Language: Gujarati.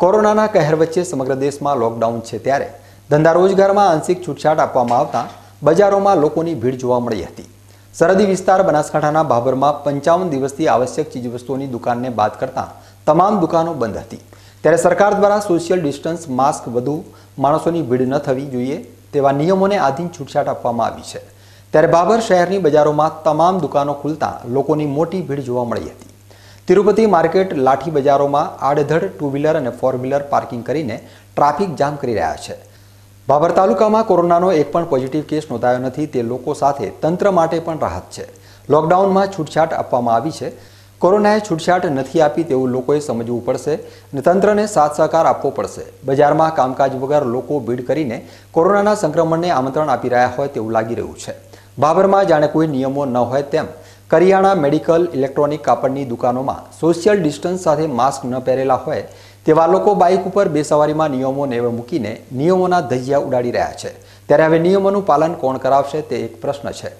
કોરોનાના કહેર વચ્ચે સમગ્ર દેશમાં લોકડાઉન છે ત્યારે ધંધા રોજગારમાં આંશિક છૂટછાટ આપવામાં આવતા બજારોમાં લોકોની ભીડ જોવા મળી હતી સરહદી વિસ્તાર બનાસકાંઠાના બાબરમાં પંચાવન દિવસથી આવશ્યક ચીજવસ્તુઓની દુકાનને બાદ કરતા તમામ દુકાનો બંધ હતી ત્યારે સરકાર દ્વારા સોશિયલ ડિસ્ટન્સ માસ્ક વધુ માણસોની ભીડ ન થવી જોઈએ તેવા નિયમોને આધીન છૂટછાટ આપવામાં આવી છે ત્યારે બાબર શહેરની બજારોમાં તમામ દુકાનો ખુલતા લોકોની મોટી ભીડ જોવા મળી હતી તિરુપતિ માર્કેટ લાઠી બજારોમાં આડધડ ટુ વ્હીલર અને ફોર વ્હીલર પાર્કિંગ કરીને ટ્રાફિક જામ કરી રહ્યા છે ભાભર તાલુકામાં કોરોનાનો એક પણ પોઝિટિવ કેસ નોંધાયો નથી તે લોકો સાથે તંત્ર માટે પણ રાહત છે લોકડાઉનમાં છૂટછાટ આપવામાં આવી છે કોરોનાએ છૂટછાટ નથી આપી તેવું લોકોએ સમજવું પડશે અને તંત્રને સાથ સહકાર આપવો પડશે બજારમાં કામકાજ વગર લોકો ભીડ કરીને કોરોનાના સંક્રમણને આમંત્રણ આપી રહ્યા હોય તેવું લાગી રહ્યું છે બાબરમાં જાણે કોઈ નિયમો ન હોય તેમ કરિયાણા મેડિકલ ઇલેક્ટ્રોનિક કાપડની દુકાનોમાં સોશિયલ ડિસ્ટન્સ સાથે માસ્ક ન પહેરેલા હોય તેવા લોકો બાઇક ઉપર બેસવારીમાં નિયમો નેવે મૂકીને નિયમોના ધજિયા ઉડાડી રહ્યા છે ત્યારે હવે નિયમોનું પાલન કોણ કરાવશે તે એક પ્રશ્ન છે